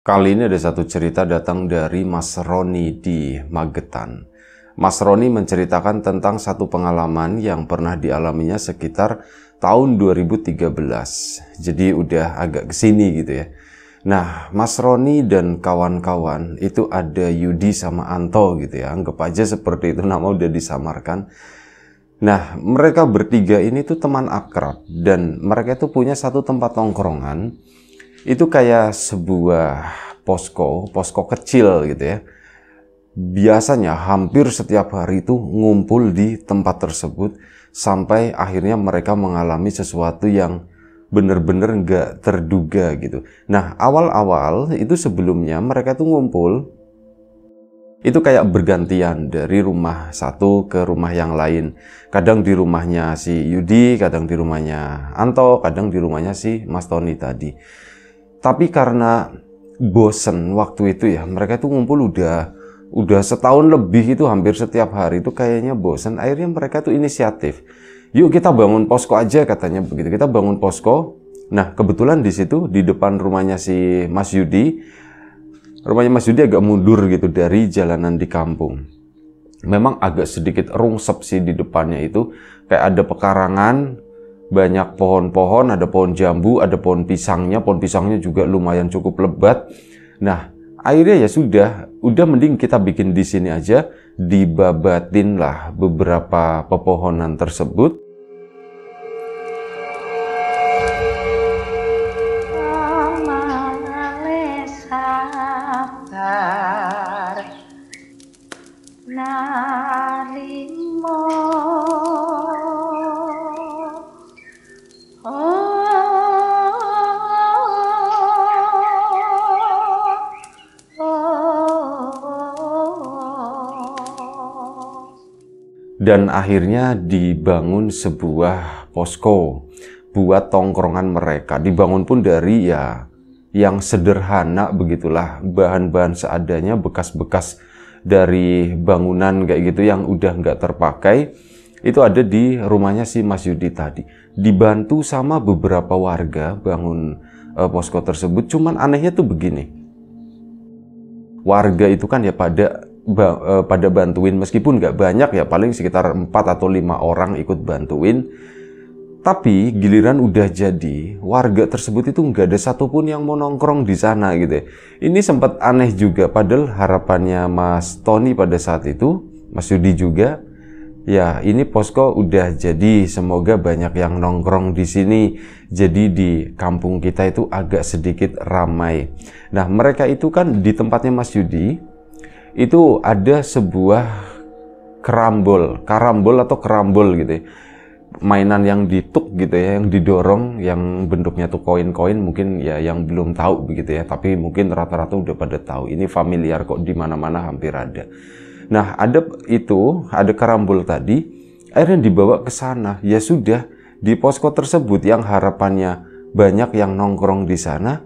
Kali ini ada satu cerita datang dari Mas Roni di Magetan. Mas Roni menceritakan tentang satu pengalaman yang pernah dialaminya sekitar tahun 2013. Jadi udah agak kesini gitu ya. Nah, Mas Roni dan kawan-kawan itu ada Yudi sama Anto gitu ya. Anggap aja seperti itu nama udah disamarkan. Nah, mereka bertiga ini tuh teman akrab dan mereka tuh punya satu tempat tongkrongan itu kayak sebuah posko, posko kecil gitu ya. Biasanya hampir setiap hari itu ngumpul di tempat tersebut sampai akhirnya mereka mengalami sesuatu yang benar-benar nggak terduga gitu. Nah awal-awal itu sebelumnya mereka tuh ngumpul itu kayak bergantian dari rumah satu ke rumah yang lain. Kadang di rumahnya si Yudi, kadang di rumahnya Anto, kadang di rumahnya si Mas Tony tadi. Tapi karena bosen waktu itu ya, mereka itu ngumpul udah udah setahun lebih itu hampir setiap hari itu kayaknya bosen. Akhirnya mereka tuh inisiatif. Yuk kita bangun posko aja katanya begitu. Kita bangun posko. Nah kebetulan di situ di depan rumahnya si Mas Yudi, rumahnya Mas Yudi agak mundur gitu dari jalanan di kampung memang agak sedikit rungsep sih di depannya itu kayak ada pekarangan banyak pohon-pohon, ada pohon jambu, ada pohon pisangnya, pohon pisangnya juga lumayan cukup lebat. Nah, akhirnya ya sudah, udah mending kita bikin di sini aja, dibabatinlah beberapa pepohonan tersebut. dan akhirnya dibangun sebuah posko buat tongkrongan mereka dibangun pun dari ya yang sederhana begitulah bahan-bahan seadanya bekas-bekas dari bangunan kayak gitu yang udah nggak terpakai itu ada di rumahnya si Mas Yudi tadi dibantu sama beberapa warga bangun eh, posko tersebut cuman anehnya tuh begini warga itu kan ya pada E, pada bantuin meskipun nggak banyak ya paling sekitar 4 atau 5 orang ikut bantuin tapi giliran udah jadi warga tersebut itu nggak ada satupun yang mau nongkrong di sana gitu ya. ini sempat aneh juga padahal harapannya Mas Tony pada saat itu Mas Yudi juga ya ini posko udah jadi semoga banyak yang nongkrong di sini jadi di kampung kita itu agak sedikit ramai nah mereka itu kan di tempatnya Mas Yudi itu ada sebuah kerambol, karambol atau kerambol gitu ya. Mainan yang dituk gitu ya, yang didorong, yang bentuknya tuh koin-koin mungkin ya yang belum tahu begitu ya. Tapi mungkin rata-rata udah pada tahu. Ini familiar kok di mana-mana hampir ada. Nah, ada itu, ada karambol tadi, akhirnya dibawa ke sana. Ya sudah, di posko tersebut yang harapannya banyak yang nongkrong di sana,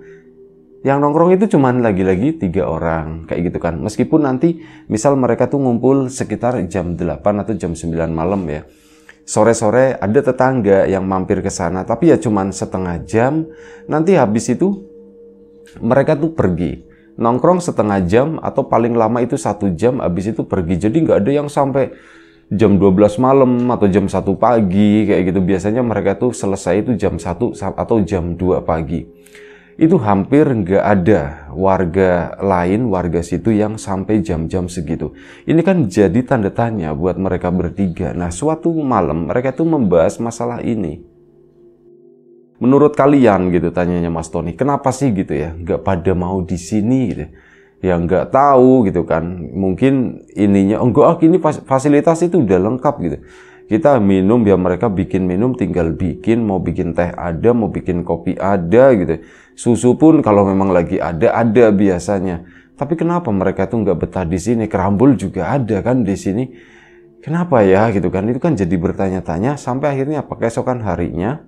yang nongkrong itu cuman lagi-lagi tiga orang kayak gitu kan meskipun nanti misal mereka tuh ngumpul sekitar jam 8 atau jam 9 malam ya sore-sore ada tetangga yang mampir ke sana tapi ya cuman setengah jam nanti habis itu mereka tuh pergi nongkrong setengah jam atau paling lama itu satu jam habis itu pergi jadi nggak ada yang sampai jam 12 malam atau jam 1 pagi kayak gitu biasanya mereka tuh selesai itu jam 1 atau jam 2 pagi itu hampir nggak ada warga lain, warga situ yang sampai jam-jam segitu. Ini kan jadi tanda tanya buat mereka bertiga. Nah, suatu malam mereka tuh membahas masalah ini. Menurut kalian gitu tanyanya Mas Tony, kenapa sih gitu ya? Nggak pada mau di sini gitu. Ya, ya nggak tahu gitu kan. Mungkin ininya, enggak, oh, oh, ini fasilitas itu udah lengkap gitu kita minum ya mereka bikin minum tinggal bikin mau bikin teh ada mau bikin kopi ada gitu Susu pun kalau memang lagi ada, ada biasanya. Tapi kenapa mereka tuh nggak betah di sini? Kerambul juga ada kan di sini. Kenapa ya gitu kan? Itu kan jadi bertanya-tanya sampai akhirnya apa keesokan harinya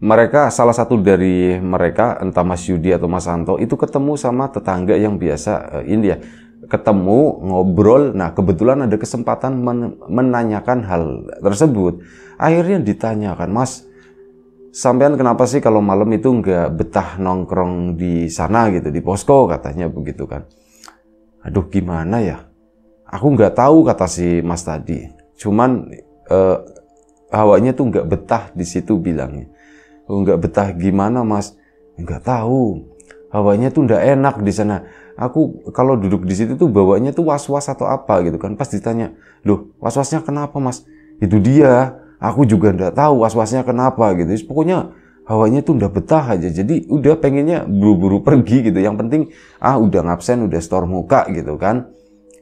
mereka salah satu dari mereka entah Mas Yudi atau Mas Anto itu ketemu sama tetangga yang biasa uh, India ketemu ngobrol nah kebetulan ada kesempatan men menanyakan hal tersebut akhirnya ditanyakan Mas sampean kenapa sih kalau malam itu nggak betah nongkrong di sana gitu di posko katanya begitu kan aduh gimana ya aku nggak tahu kata si mas tadi cuman eh, hawanya tuh nggak betah di situ bilangnya oh, nggak betah gimana mas nggak tahu hawanya tuh nggak enak di sana aku kalau duduk di situ tuh bawanya tuh was was atau apa gitu kan pas ditanya loh was wasnya kenapa mas itu dia aku juga ndak tahu was-wasnya kenapa gitu pokoknya hawanya tuh udah betah aja jadi udah pengennya buru-buru pergi gitu yang penting ah udah ngabsen udah store muka gitu kan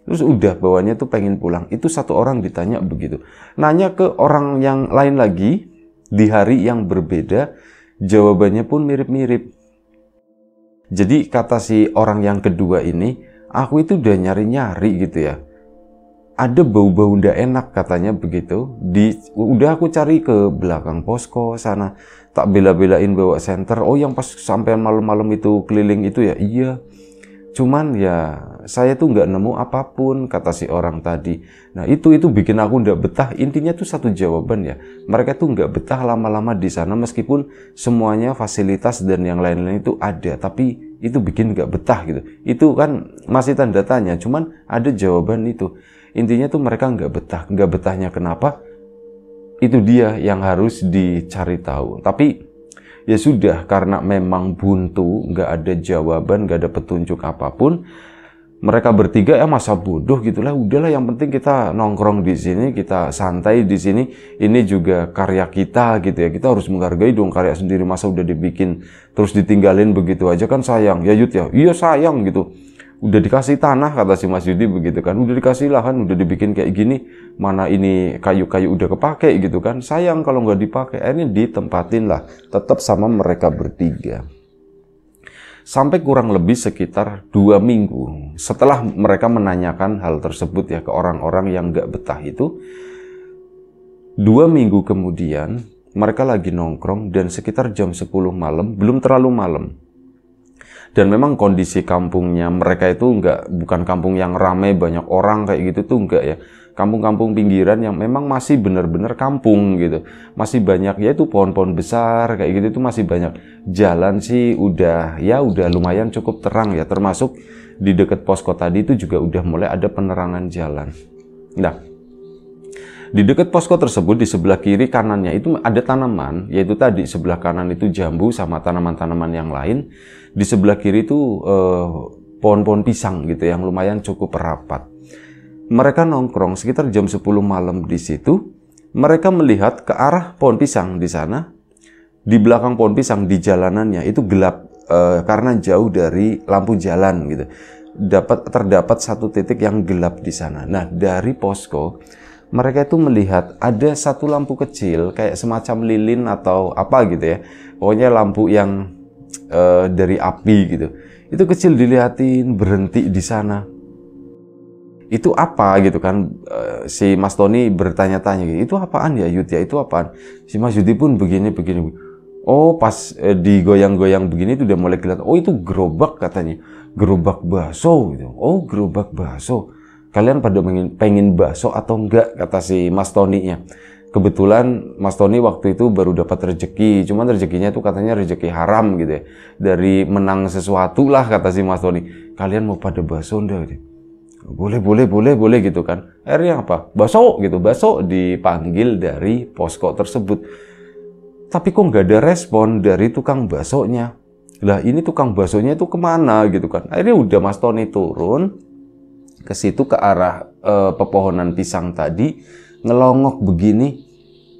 terus udah bawanya tuh pengen pulang itu satu orang ditanya begitu nanya ke orang yang lain lagi di hari yang berbeda jawabannya pun mirip-mirip jadi kata si orang yang kedua ini aku itu udah nyari-nyari gitu ya ada bau-bau ndak enak katanya begitu di udah aku cari ke belakang posko sana tak bela-belain bawa senter oh yang pas sampean malam-malam itu keliling itu ya iya cuman ya saya tuh nggak nemu apapun kata si orang tadi nah itu itu bikin aku ndak betah intinya tuh satu jawaban ya mereka tuh nggak betah lama-lama di sana meskipun semuanya fasilitas dan yang lain-lain itu ada tapi itu bikin nggak betah gitu itu kan masih tanda tanya cuman ada jawaban itu intinya tuh mereka nggak betah nggak betahnya kenapa itu dia yang harus dicari tahu tapi ya sudah karena memang buntu nggak ada jawaban nggak ada petunjuk apapun mereka bertiga ya masa bodoh gitulah udahlah yang penting kita nongkrong di sini kita santai di sini ini juga karya kita gitu ya kita harus menghargai dong karya sendiri masa udah dibikin terus ditinggalin begitu aja kan sayang ya Yud ya iya sayang gitu udah dikasih tanah kata si Mas Yudi begitu kan udah dikasih lahan udah dibikin kayak gini mana ini kayu-kayu udah kepake gitu kan sayang kalau nggak dipakai ini ditempatin lah tetap sama mereka bertiga sampai kurang lebih sekitar dua minggu setelah mereka menanyakan hal tersebut ya ke orang-orang yang nggak betah itu dua minggu kemudian mereka lagi nongkrong dan sekitar jam 10 malam belum terlalu malam dan memang kondisi kampungnya mereka itu enggak bukan kampung yang ramai banyak orang kayak gitu tuh enggak ya kampung-kampung pinggiran yang memang masih benar-benar kampung gitu masih banyak ya itu pohon-pohon besar kayak gitu itu masih banyak jalan sih udah ya udah lumayan cukup terang ya termasuk di dekat posko tadi itu juga udah mulai ada penerangan jalan nah di dekat posko tersebut di sebelah kiri kanannya itu ada tanaman, yaitu tadi sebelah kanan itu jambu sama tanaman-tanaman yang lain. Di sebelah kiri itu pohon eh, pohon-pohon pisang gitu yang lumayan cukup rapat. Mereka nongkrong sekitar jam 10 malam di situ. Mereka melihat ke arah pohon pisang di sana. Di belakang pohon pisang di jalanannya itu gelap eh, karena jauh dari lampu jalan gitu. Dapat terdapat satu titik yang gelap di sana. Nah, dari posko mereka itu melihat ada satu lampu kecil kayak semacam lilin atau apa gitu ya pokoknya lampu yang uh, dari api gitu itu kecil dilihatin berhenti di sana itu apa gitu kan eh, si Mas Tony bertanya-tanya gitu, itu apaan ya Yud ya itu apaan si Mas Yudi pun begini begini oh pas eh, digoyang-goyang begini itu udah mulai kelihatan oh itu gerobak katanya gerobak baso gitu oh gerobak baso kalian pada pengen, pengen bakso atau enggak kata si Mas Tony-nya kebetulan Mas Tony waktu itu baru dapat rezeki cuman rezekinya itu katanya rezeki haram gitu ya dari menang sesuatu lah kata si Mas Tony kalian mau pada bakso enggak gitu boleh boleh boleh boleh gitu kan akhirnya apa bakso gitu bakso dipanggil dari posko tersebut tapi kok nggak ada respon dari tukang baksonya lah ini tukang baksonya itu kemana gitu kan akhirnya udah Mas Tony turun ke situ ke arah e, pepohonan pisang tadi ngelongok begini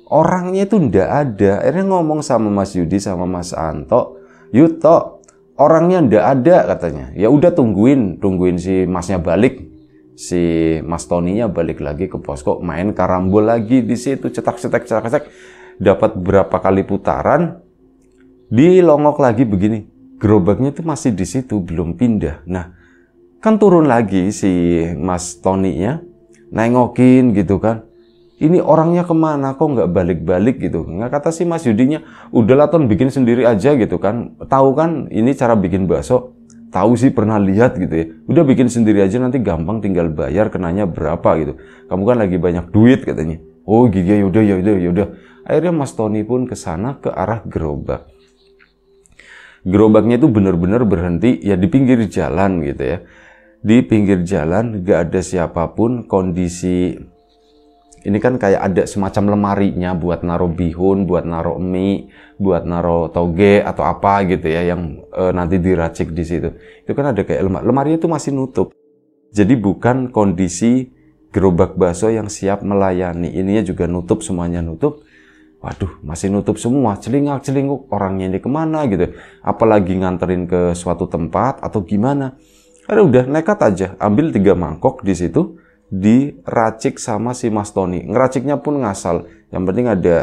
orangnya itu ndak ada akhirnya ngomong sama Mas Yudi sama Mas Anto Yuto orangnya ndak ada katanya ya udah tungguin tungguin si masnya balik si Mas Toninya balik lagi ke posko main karambol lagi di situ cetak cetak cetak cetak dapat berapa kali putaran dilongok lagi begini gerobaknya itu masih di situ belum pindah nah Kan turun lagi si Mas Tony ya nengokin gitu kan. Ini orangnya kemana kok nggak balik-balik gitu. Nggak kata si Mas Yudinya, udahlah ton bikin sendiri aja gitu kan. Tahu kan ini cara bikin bakso. Tahu sih pernah lihat gitu ya. Udah bikin sendiri aja nanti gampang tinggal bayar kenanya berapa gitu. Kamu kan lagi banyak duit katanya. Oh gitu ya yaudah yaudah yaudah. Akhirnya Mas Tony pun ke sana ke arah gerobak gerobaknya itu benar-benar berhenti ya di pinggir jalan gitu ya di pinggir jalan gak ada siapapun kondisi ini kan kayak ada semacam lemarinya buat naruh bihun, buat naruh mie, buat naruh toge atau apa gitu ya yang e, nanti diracik di situ. Itu kan ada kayak lemari. Lemari itu masih nutup. Jadi bukan kondisi gerobak bakso yang siap melayani. Ininya juga nutup semuanya nutup. Waduh, masih nutup semua, celingak celinguk orangnya ini kemana gitu. Apalagi nganterin ke suatu tempat atau gimana karena udah nekat aja, ambil tiga mangkok di situ, diracik sama si Mas Tony. Ngeraciknya pun ngasal. Yang penting ada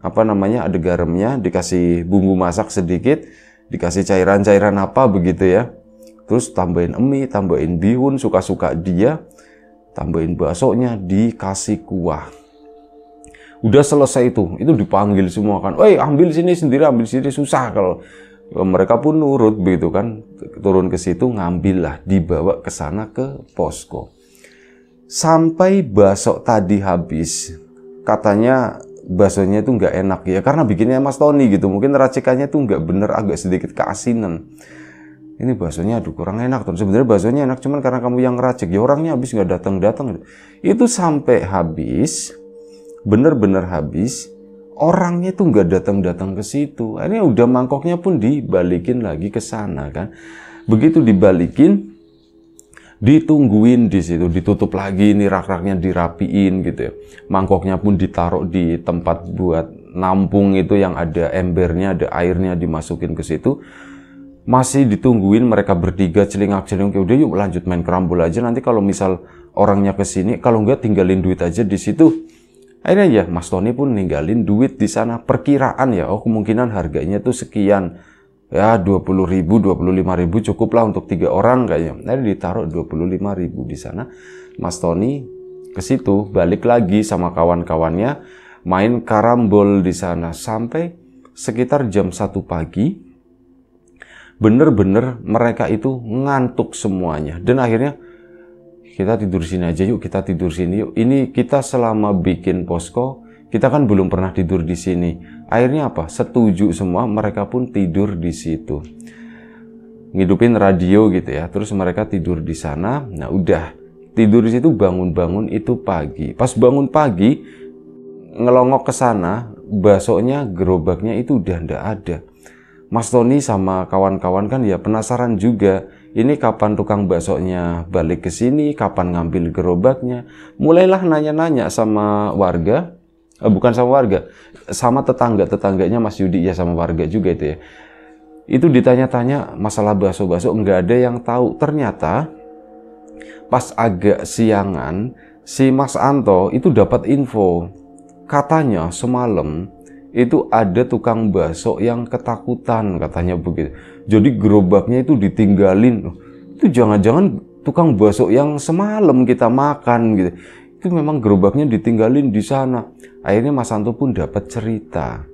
apa namanya ada garamnya, dikasih bumbu masak sedikit, dikasih cairan-cairan apa begitu ya. Terus tambahin emi, tambahin bihun, suka-suka dia, tambahin baksonya, dikasih kuah. Udah selesai itu, itu dipanggil semua kan. Woi ambil sini sendiri, ambil sini susah kalau mereka pun nurut begitu kan turun ke situ ngambil lah dibawa ke sana ke posko sampai basok tadi habis katanya basonya itu nggak enak ya karena bikinnya Mas Tony gitu mungkin racikannya itu nggak bener agak sedikit keasinan ini basonya aduh kurang enak tuh sebenarnya basonya enak cuman karena kamu yang racik ya orangnya habis nggak datang datang itu sampai habis bener-bener habis orangnya tuh nggak datang-datang ke situ. Ini udah mangkoknya pun dibalikin lagi ke sana kan. Begitu dibalikin, ditungguin di situ, ditutup lagi ini rak-raknya dirapiin gitu ya. Mangkoknya pun ditaruh di tempat buat nampung itu yang ada embernya, ada airnya dimasukin ke situ. Masih ditungguin mereka bertiga celingak-celinguk. Ya udah yuk lanjut main kerambol aja nanti kalau misal orangnya ke sini, kalau enggak tinggalin duit aja di situ Akhirnya ya Mas Tony pun ninggalin duit di sana perkiraan ya, oh kemungkinan harganya tuh sekian ya 20 ribu, 25 ribu cukup lah untuk tiga orang kayaknya. Akhirnya ditaruh 25 ribu di sana. Mas Tony ke situ balik lagi sama kawan-kawannya main karambol di sana sampai sekitar jam 1 pagi bener-bener mereka itu ngantuk semuanya dan akhirnya kita tidur sini aja yuk, kita tidur sini yuk. Ini kita selama bikin posko, kita kan belum pernah tidur di sini. Akhirnya apa? Setuju semua, mereka pun tidur di situ. Ngidupin radio gitu ya, terus mereka tidur di sana. Nah udah, tidur di situ bangun-bangun itu pagi. Pas bangun pagi, ngelongok ke sana, basoknya, gerobaknya itu udah ndak ada. Mas Tony sama kawan-kawan kan ya penasaran juga ini kapan tukang baksonya balik ke sini, kapan ngambil gerobaknya. Mulailah nanya-nanya sama warga, eh, bukan sama warga, sama tetangga-tetangganya Mas Yudi ya sama warga juga itu ya. Itu ditanya-tanya masalah bakso-bakso nggak ada yang tahu. Ternyata pas agak siangan si Mas Anto itu dapat info katanya semalam itu ada tukang bakso yang ketakutan katanya begitu. Jadi gerobaknya itu ditinggalin. Itu jangan-jangan tukang bakso yang semalam kita makan gitu. Itu memang gerobaknya ditinggalin di sana. Akhirnya Mas Santo pun dapat cerita.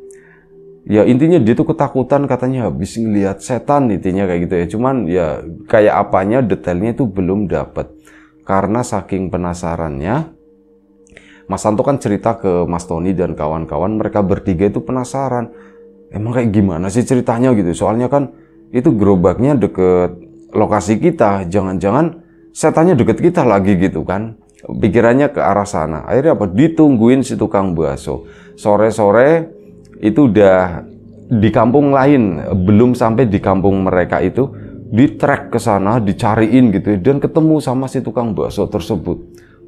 Ya intinya dia tuh ketakutan katanya habis ngelihat setan intinya kayak gitu ya. Cuman ya kayak apanya detailnya itu belum dapat. Karena saking penasarannya, Mas Santo kan cerita ke Mas Tony dan kawan-kawan mereka bertiga itu penasaran. Emang kayak gimana sih ceritanya gitu? Soalnya kan itu gerobaknya deket lokasi kita. Jangan-jangan setannya deket kita lagi gitu kan. Pikirannya ke arah sana. Akhirnya apa? Ditungguin si tukang bakso. Sore-sore itu udah di kampung lain, belum sampai di kampung mereka itu di track ke sana, dicariin gitu ya. dan ketemu sama si tukang bakso tersebut.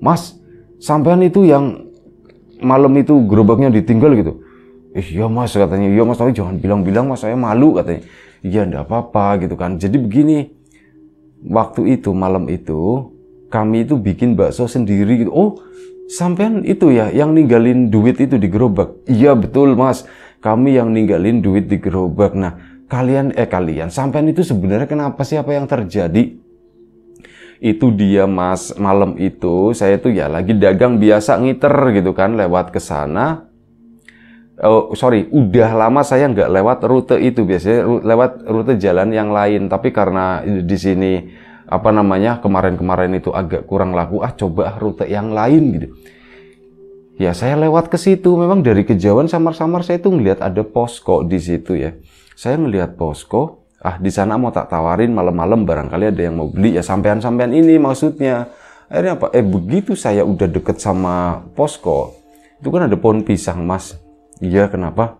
Mas, sampean itu yang malam itu gerobaknya ditinggal gitu iya mas katanya iya mas tapi jangan bilang-bilang mas saya malu katanya iya ndak apa-apa gitu kan jadi begini waktu itu malam itu kami itu bikin bakso sendiri gitu oh sampean itu ya yang ninggalin duit itu di gerobak iya betul mas kami yang ninggalin duit di gerobak nah kalian eh kalian sampean itu sebenarnya kenapa sih apa yang terjadi itu dia mas malam itu saya itu ya lagi dagang biasa ngiter gitu kan lewat ke sana oh, sorry, udah lama saya nggak lewat rute itu biasanya lewat rute jalan yang lain. Tapi karena di sini apa namanya kemarin-kemarin itu agak kurang laku, ah coba rute yang lain gitu. Ya saya lewat ke situ. Memang dari kejauhan samar-samar saya tuh ngelihat ada posko di situ ya. Saya ngelihat posko, ah di sana mau tak tawarin malam-malam barangkali ada yang mau beli ya sampean-sampean ini maksudnya akhirnya apa eh begitu saya udah deket sama posko itu kan ada pohon pisang mas iya kenapa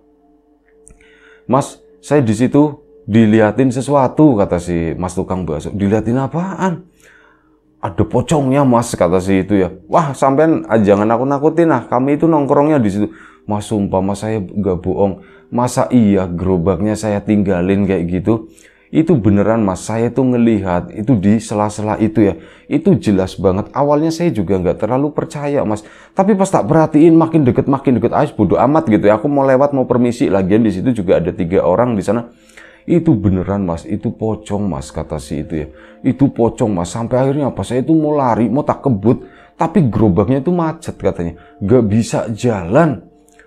mas saya di situ diliatin sesuatu kata si mas tukang bakso diliatin apaan ada pocongnya mas kata si itu ya wah sampean ah, jangan aku nakutin nah kami itu nongkrongnya di situ mas sumpah mas saya gak bohong masa iya gerobaknya saya tinggalin kayak gitu itu beneran mas saya tuh ngelihat itu di sela-sela itu ya itu jelas banget awalnya saya juga nggak terlalu percaya mas tapi pas tak perhatiin makin deket makin deket ais bodoh amat gitu ya aku mau lewat mau permisi lagian di situ juga ada tiga orang di sana itu beneran mas, itu pocong mas, kata si itu ya. Itu pocong mas, sampai akhirnya apa, saya itu mau lari, mau tak kebut, tapi gerobaknya itu macet katanya. Gak bisa jalan.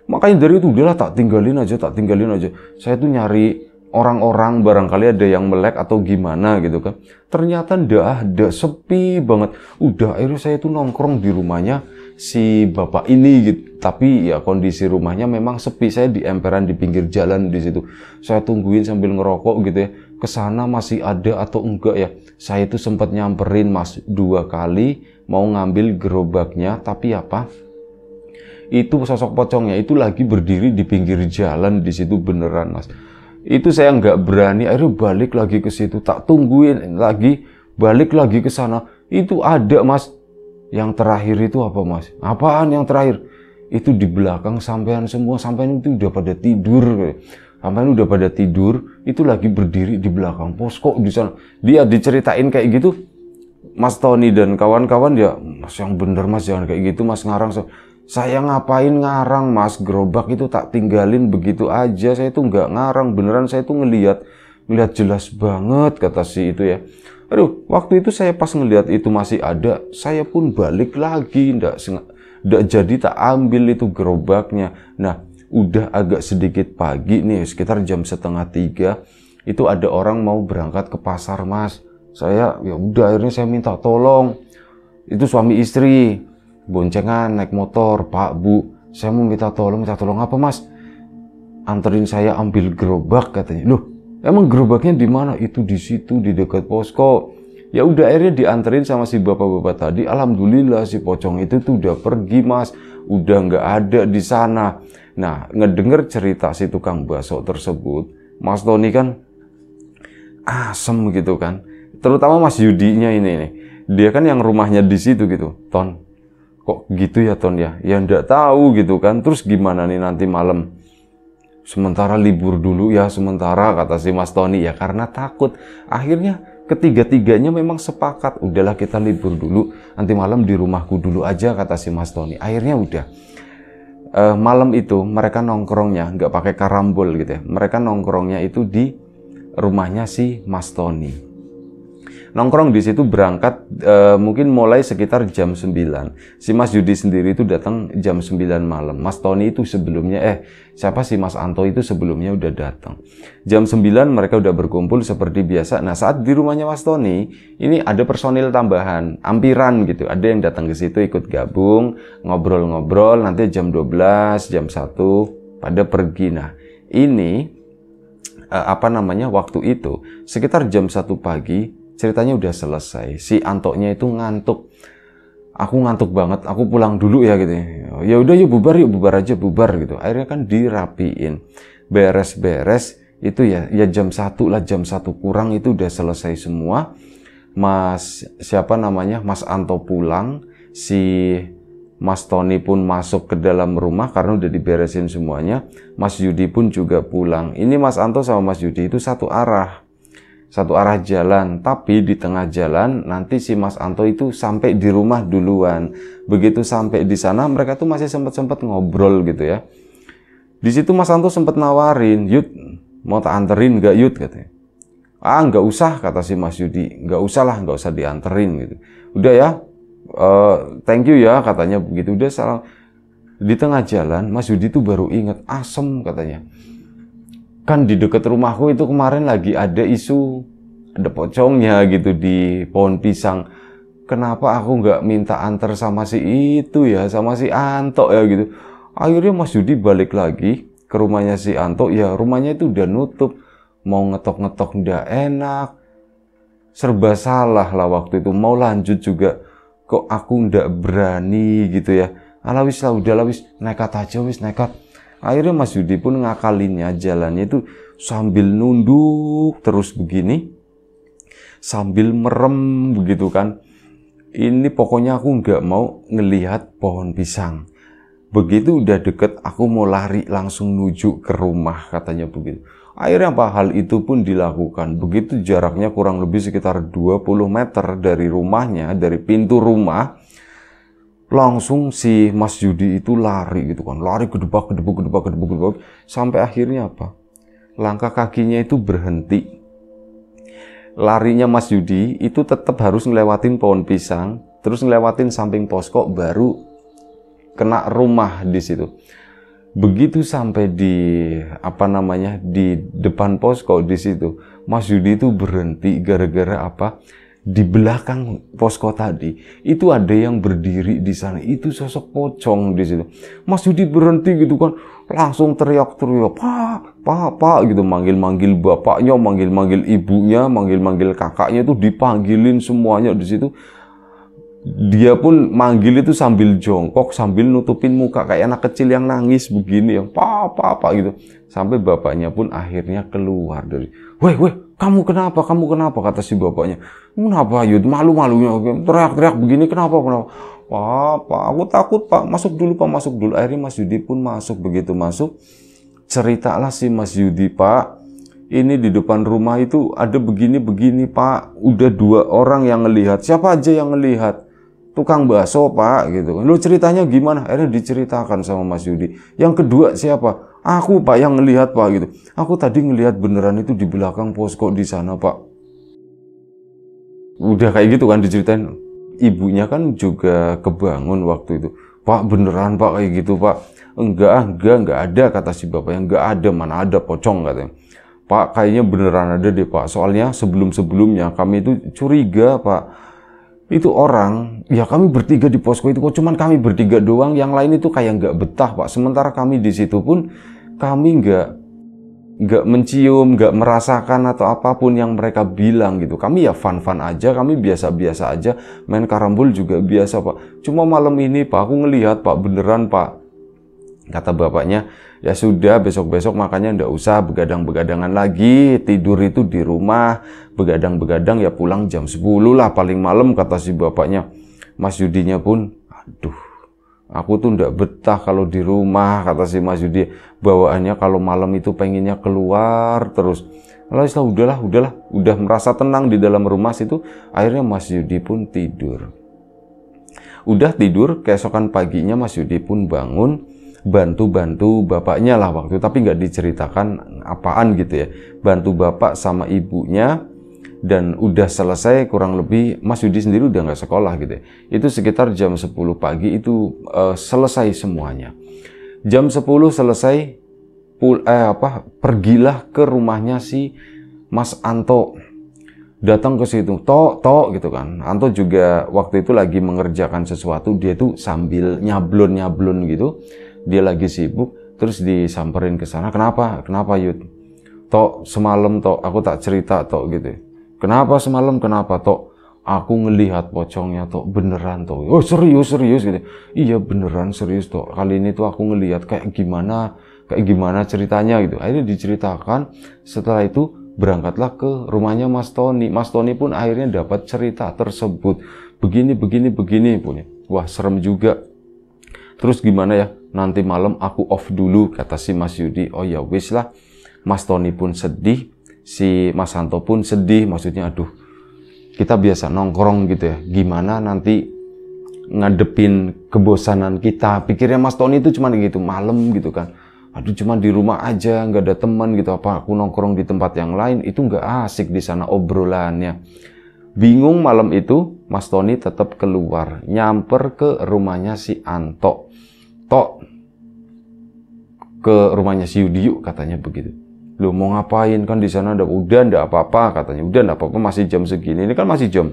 Makanya dari itu udahlah tak tinggalin aja, tak tinggalin aja. Saya tuh nyari orang-orang barangkali ada yang melek atau gimana gitu kan. Ternyata ndak ada, sepi banget. Udah akhirnya saya tuh nongkrong di rumahnya si bapak ini gitu. Tapi ya kondisi rumahnya memang sepi. Saya di emperan di pinggir jalan di situ. Saya tungguin sambil ngerokok gitu ya. Kesana masih ada atau enggak ya? Saya itu sempat nyamperin mas dua kali mau ngambil gerobaknya, tapi apa? Itu sosok pocongnya itu lagi berdiri di pinggir jalan di situ beneran mas. Itu saya nggak berani. Akhirnya balik lagi ke situ. Tak tungguin lagi. Balik lagi ke sana. Itu ada mas yang terakhir itu apa mas? Apaan yang terakhir? Itu di belakang sampean semua, sampean itu udah pada tidur. Sampean udah pada tidur, itu lagi berdiri di belakang posko di sana. Dia diceritain kayak gitu, Mas Tony dan kawan-kawan dia, ya, Mas yang bener Mas jangan kayak gitu Mas ngarang. Saya ngapain ngarang Mas gerobak itu tak tinggalin begitu aja. Saya tuh nggak ngarang beneran saya tuh ngelihat ngelihat jelas banget kata si itu ya Aduh, waktu itu saya pas ngelihat itu masih ada, saya pun balik lagi, ndak ndak jadi tak ambil itu gerobaknya. Nah, udah agak sedikit pagi nih, sekitar jam setengah tiga, itu ada orang mau berangkat ke pasar mas. Saya ya udah akhirnya saya minta tolong. Itu suami istri, boncengan naik motor, Pak Bu, saya mau minta tolong, minta tolong apa mas? Anterin saya ambil gerobak katanya. Loh, Emang gerobaknya di mana? Itu di situ di dekat posko. Ya udah akhirnya dianterin sama si bapak-bapak tadi. Alhamdulillah si pocong itu tuh udah pergi mas, udah nggak ada di sana. Nah ngedenger cerita si tukang bakso tersebut, Mas Tony kan asem gitu kan. Terutama Mas Yudinya ini nih. Dia kan yang rumahnya di situ gitu. Ton, kok gitu ya Ton ya? Ya ndak tahu gitu kan. Terus gimana nih nanti malam? sementara libur dulu ya sementara kata si Mas Tony ya karena takut akhirnya ketiga-tiganya memang sepakat udahlah kita libur dulu nanti malam di rumahku dulu aja kata si Mas Tony akhirnya udah uh, malam itu mereka nongkrongnya nggak pakai karambol gitu ya mereka nongkrongnya itu di rumahnya si Mas Tony nongkrong di situ berangkat e, mungkin mulai sekitar jam 9. Si Mas Yudi sendiri itu datang jam 9 malam. Mas Tony itu sebelumnya eh siapa sih Mas Anto itu sebelumnya udah datang. Jam 9 mereka udah berkumpul seperti biasa. Nah, saat di rumahnya Mas Tony, ini ada personil tambahan, ampiran gitu. Ada yang datang ke situ ikut gabung, ngobrol-ngobrol, nanti jam 12, jam 1 pada pergi. Nah, ini eh, apa namanya waktu itu sekitar jam 1 pagi ceritanya udah selesai si antoknya itu ngantuk aku ngantuk banget aku pulang dulu ya gitu ya. ya udah yuk bubar yuk bubar aja bubar gitu akhirnya kan dirapiin beres-beres itu ya ya jam satu lah jam satu kurang itu udah selesai semua Mas siapa namanya Mas Anto pulang si Mas Tony pun masuk ke dalam rumah karena udah diberesin semuanya Mas Yudi pun juga pulang ini Mas Anto sama Mas Yudi itu satu arah satu arah jalan, tapi di tengah jalan nanti si Mas Anto itu sampai di rumah duluan. Begitu sampai di sana mereka tuh masih sempat-sempat ngobrol gitu ya. Di situ Mas Anto sempat nawarin, "Yud, mau tak anterin gak Yud?" katanya. "Ah, nggak usah," kata si Mas Yudi. "Nggak usah lah, nggak usah dianterin gitu." "Udah ya, uh, thank you ya," katanya begitu. Udah salah Di tengah jalan Mas Yudi tuh baru ingat, "Asem," katanya kan di dekat rumahku itu kemarin lagi ada isu ada pocongnya gitu di pohon pisang kenapa aku nggak minta antar sama si itu ya sama si Anto ya gitu akhirnya Mas Yudi balik lagi ke rumahnya si Anto ya rumahnya itu udah nutup mau ngetok-ngetok nggak enak serba salah lah waktu itu mau lanjut juga kok aku ndak berani gitu ya alawis lah udah lawis nekat aja wis nekat Akhirnya Mas Yudi pun ngakalinnya jalannya itu sambil nunduk terus begini, sambil merem begitu kan. Ini pokoknya aku nggak mau ngelihat pohon pisang. Begitu udah deket, aku mau lari langsung menuju ke rumah katanya begitu. Akhirnya apa hal itu pun dilakukan. Begitu jaraknya kurang lebih sekitar 20 meter dari rumahnya, dari pintu rumah, langsung si Mas Yudi itu lari gitu kan lari gedebak gedebuk gedebak gedebuk depan, sampai akhirnya apa langkah kakinya itu berhenti larinya Mas Yudi itu tetap harus ngelewatin pohon pisang terus ngelewatin samping posko baru kena rumah di situ begitu sampai di apa namanya di depan posko di situ Mas Yudi itu berhenti gara-gara apa di belakang posko tadi itu ada yang berdiri di sana itu sosok pocong di situ Mas Yudi berhenti gitu kan langsung teriak-teriak pak pak pak gitu manggil-manggil bapaknya manggil-manggil ibunya manggil-manggil kakaknya itu dipanggilin semuanya di situ dia pun manggil itu sambil jongkok sambil nutupin muka kayak anak kecil yang nangis begini yang pak pak pak gitu sampai bapaknya pun akhirnya keluar dari weh weh kamu kenapa, kamu kenapa, kata si bapaknya. Kenapa Yud, malu-malunya, teriak-teriak begini, kenapa, kenapa. Wah, Pak, aku takut, Pak. Masuk dulu, Pak, masuk dulu. Akhirnya Mas Yudi pun masuk. Begitu masuk, ceritalah si Mas Yudi, Pak. Ini di depan rumah itu ada begini-begini, Pak. Udah dua orang yang ngelihat. Siapa aja yang ngelihat? Tukang bakso, Pak, gitu. Lu ceritanya gimana? Akhirnya diceritakan sama Mas Yudi. Yang kedua siapa? Aku Pak yang ngelihat Pak gitu. Aku tadi ngelihat beneran itu di belakang posko di sana Pak. Udah kayak gitu kan diceritain. Ibunya kan juga kebangun waktu itu. Pak beneran Pak kayak gitu Pak. Enggak, ah, enggak, enggak ada kata si bapak yang Enggak ada, mana ada pocong katanya. Pak kayaknya beneran ada deh Pak. Soalnya sebelum-sebelumnya kami itu curiga Pak itu orang ya kami bertiga di posko itu kok cuman kami bertiga doang yang lain itu kayak nggak betah pak sementara kami di situ pun kami nggak nggak mencium, nggak merasakan atau apapun yang mereka bilang gitu. Kami ya fan- fan aja, kami biasa-biasa aja, main karambol juga biasa pak. Cuma malam ini pak, aku ngelihat pak beneran pak. Kata bapaknya, ya sudah besok-besok makanya ndak usah begadang-begadangan lagi, tidur itu di rumah, begadang-begadang ya pulang jam 10 lah paling malam kata si bapaknya. Mas Yudinya pun, aduh Aku tuh ndak betah kalau di rumah, kata si Mas Yudi. Bawaannya kalau malam itu pengennya keluar terus. Lalu istilah udahlah, udahlah, udah merasa tenang di dalam rumah situ. Akhirnya Mas Yudi pun tidur. Udah tidur, keesokan paginya Mas Yudi pun bangun bantu-bantu bapaknya lah waktu tapi nggak diceritakan apaan gitu ya bantu bapak sama ibunya dan udah selesai kurang lebih Mas Yudi sendiri udah nggak sekolah gitu ya. Itu sekitar jam 10 pagi itu uh, selesai semuanya. Jam 10 selesai pul eh, apa pergilah ke rumahnya si Mas Anto datang ke situ tok tok gitu kan Anto juga waktu itu lagi mengerjakan sesuatu dia tuh sambil nyablon nyablon gitu dia lagi sibuk terus disamperin ke sana kenapa kenapa Yud tok semalam tok aku tak cerita tok gitu ya. Kenapa semalam? Kenapa tok? Aku ngelihat pocongnya tok beneran tok. Oh serius serius gitu. Iya beneran serius tok. Kali ini tuh aku ngelihat kayak gimana kayak gimana ceritanya gitu. Akhirnya diceritakan. Setelah itu berangkatlah ke rumahnya Mas Tony. Mas Tony pun akhirnya dapat cerita tersebut. Begini begini begini punya. Wah serem juga. Terus gimana ya? Nanti malam aku off dulu kata si Mas Yudi. Oh ya wis lah. Mas Tony pun sedih si Mas Hanto pun sedih maksudnya aduh kita biasa nongkrong gitu ya gimana nanti ngadepin kebosanan kita pikirnya Mas Tony itu cuma gitu malam gitu kan aduh cuma di rumah aja nggak ada teman gitu apa aku nongkrong di tempat yang lain itu nggak asik di sana obrolannya bingung malam itu Mas Tony tetap keluar nyamper ke rumahnya si Anto Tok ke rumahnya si Yudi yuk katanya begitu lu mau ngapain kan di sana ada udah ndak apa-apa katanya udah ndak apa-apa masih jam segini ini kan masih jam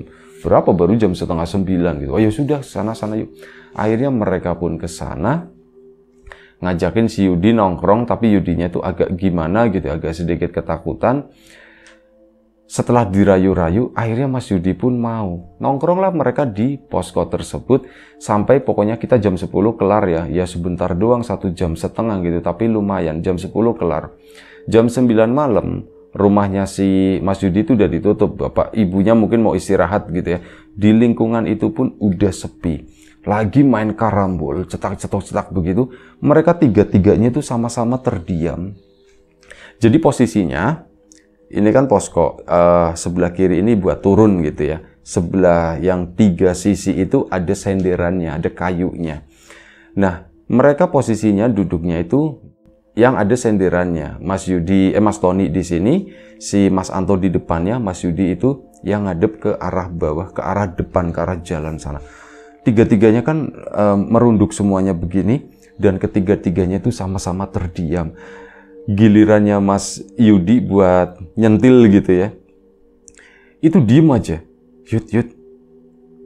berapa baru jam setengah sembilan gitu oh, ayo ya sudah sana sana yuk akhirnya mereka pun ke sana ngajakin si Yudi nongkrong tapi Yudinya tuh agak gimana gitu ya, agak sedikit ketakutan setelah dirayu-rayu akhirnya Mas Yudi pun mau nongkronglah mereka di posko tersebut sampai pokoknya kita jam 10 kelar ya ya sebentar doang satu jam setengah gitu tapi lumayan jam 10 kelar jam 9 malam rumahnya si Mas Yudi itu udah ditutup bapak ibunya mungkin mau istirahat gitu ya di lingkungan itu pun udah sepi lagi main karambol cetak-cetok-cetak begitu mereka tiga-tiganya itu sama-sama terdiam jadi posisinya ini kan posko uh, sebelah kiri ini buat turun gitu ya sebelah yang tiga sisi itu ada senderannya ada kayunya nah mereka posisinya duduknya itu yang ada senderannya. Mas Yudi, eh Mas Tony di sini, si Mas Anto di depannya, Mas Yudi itu yang ngadep ke arah bawah, ke arah depan, ke arah jalan sana. Tiga-tiganya kan e, merunduk semuanya begini dan ketiga-tiganya itu sama-sama terdiam. Gilirannya Mas Yudi buat nyentil gitu ya. Itu diem aja. Yud, yud.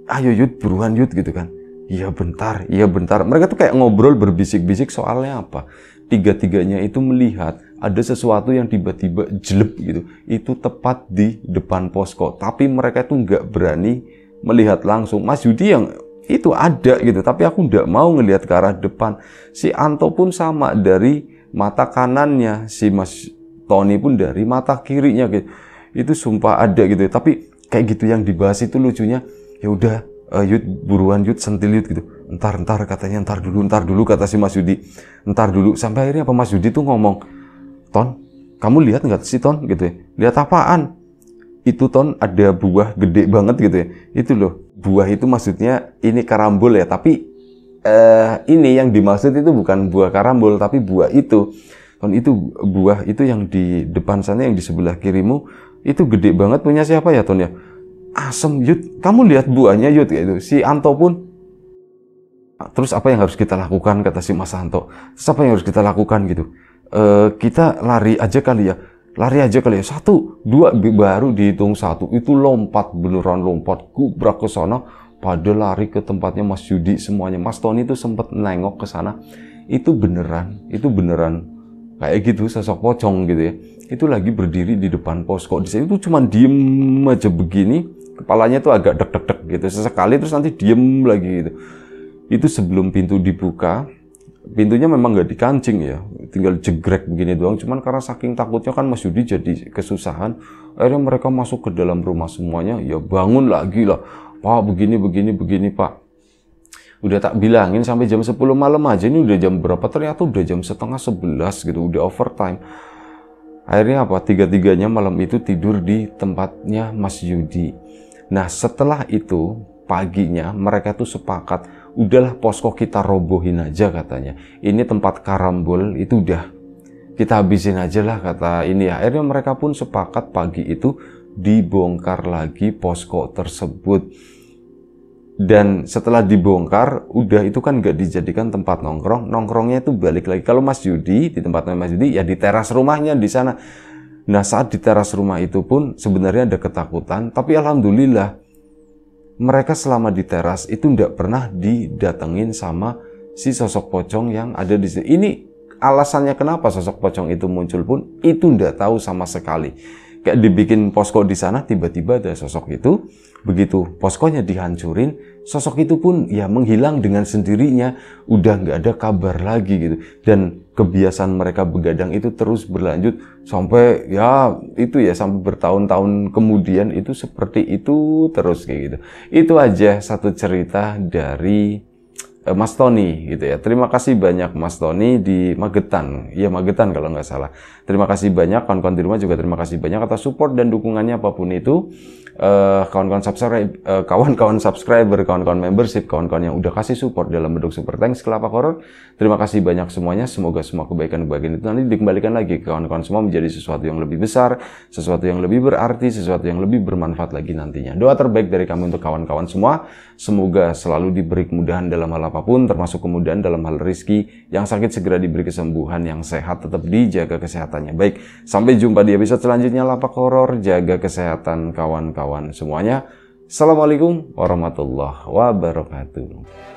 Ayo yud, buruan yud gitu kan. Iya bentar, iya bentar. Mereka tuh kayak ngobrol berbisik-bisik soalnya apa tiga-tiganya itu melihat ada sesuatu yang tiba-tiba jelek gitu. Itu tepat di depan posko. Tapi mereka itu nggak berani melihat langsung. Mas Yudi yang itu ada gitu. Tapi aku nggak mau ngelihat ke arah depan. Si Anto pun sama dari mata kanannya. Si Mas Tony pun dari mata kirinya gitu. Itu sumpah ada gitu. Tapi kayak gitu yang dibahas itu lucunya. Ya udah, uh, Yud buruan Yud sentil Yud gitu entar entar katanya entar dulu entar dulu kata si Mas Yudi entar dulu sampai akhirnya apa Mas Yudi tuh ngomong Ton kamu lihat nggak sih Ton gitu ya lihat apaan itu Ton ada buah gede banget gitu ya itu loh buah itu maksudnya ini karambol ya tapi eh, ini yang dimaksud itu bukan buah karambol tapi buah itu Ton itu buah itu yang di depan sana yang di sebelah kirimu itu gede banget punya siapa ya Ton ya asem Yud kamu lihat buahnya Yud gitu si Anto pun Ah, terus apa yang harus kita lakukan kata si Mas Santo terus apa yang harus kita lakukan gitu e, kita lari aja kali ya lari aja kali ya satu dua baru dihitung satu itu lompat beneran lompat gubrak ke sana pada lari ke tempatnya Mas Yudi semuanya Mas Tony itu sempat nengok ke sana itu beneran itu beneran kayak gitu sosok pocong gitu ya itu lagi berdiri di depan posko di itu cuma diem aja begini kepalanya tuh agak deg-deg gitu sesekali terus nanti diem lagi gitu itu sebelum pintu dibuka pintunya memang nggak dikancing ya tinggal jegrek begini doang cuman karena saking takutnya kan Mas Yudi jadi kesusahan akhirnya mereka masuk ke dalam rumah semuanya ya bangun lagi lah pak begini begini begini pak udah tak bilangin sampai jam 10 malam aja ini udah jam berapa ternyata udah jam setengah 11 gitu udah overtime akhirnya apa tiga-tiganya malam itu tidur di tempatnya Mas Yudi nah setelah itu paginya mereka tuh sepakat udahlah posko kita robohin aja katanya. Ini tempat karambol itu udah kita habisin aja lah kata ini. Akhirnya mereka pun sepakat pagi itu dibongkar lagi posko tersebut. Dan setelah dibongkar, udah itu kan gak dijadikan tempat nongkrong. Nongkrongnya itu balik lagi. Kalau Mas Yudi di tempatnya Mas Yudi ya di teras rumahnya di sana. Nah saat di teras rumah itu pun sebenarnya ada ketakutan, tapi alhamdulillah mereka selama di teras itu tidak pernah didatengin sama si sosok pocong yang ada di sini. Ini alasannya kenapa sosok pocong itu muncul pun itu tidak tahu sama sekali. Kayak dibikin posko di sana tiba-tiba ada sosok itu. Begitu poskonya dihancurin, sosok itu pun ya menghilang dengan sendirinya, udah nggak ada kabar lagi gitu. Dan kebiasaan mereka begadang itu terus berlanjut sampai ya itu ya sampai bertahun-tahun kemudian itu seperti itu terus kayak gitu. Itu aja satu cerita dari eh, Mas Tony gitu ya. Terima kasih banyak Mas Tony di Magetan. Iya Magetan kalau nggak salah. Terima kasih banyak kawan-kawan di rumah juga terima kasih banyak atas support dan dukungannya apapun itu. Uh, kawan-kawan subscribe, uh, kawan-kawan subscriber, kawan-kawan membership, kawan-kawan yang udah kasih support dalam bentuk super thanks kelapa horror. Terima kasih banyak semuanya. Semoga semua kebaikan-kebaikan itu nanti dikembalikan lagi ke kawan-kawan semua menjadi sesuatu yang lebih besar, sesuatu yang lebih berarti, sesuatu yang lebih bermanfaat lagi nantinya. Doa terbaik dari kami untuk kawan-kawan semua. Semoga selalu diberi kemudahan dalam hal apapun, termasuk kemudahan dalam hal rizki. Yang sakit segera diberi kesembuhan, yang sehat tetap dijaga kesehatannya. Baik, sampai jumpa di episode selanjutnya Lapak Horor. Jaga kesehatan kawan-kawan semuanya. Assalamualaikum warahmatullahi wabarakatuh.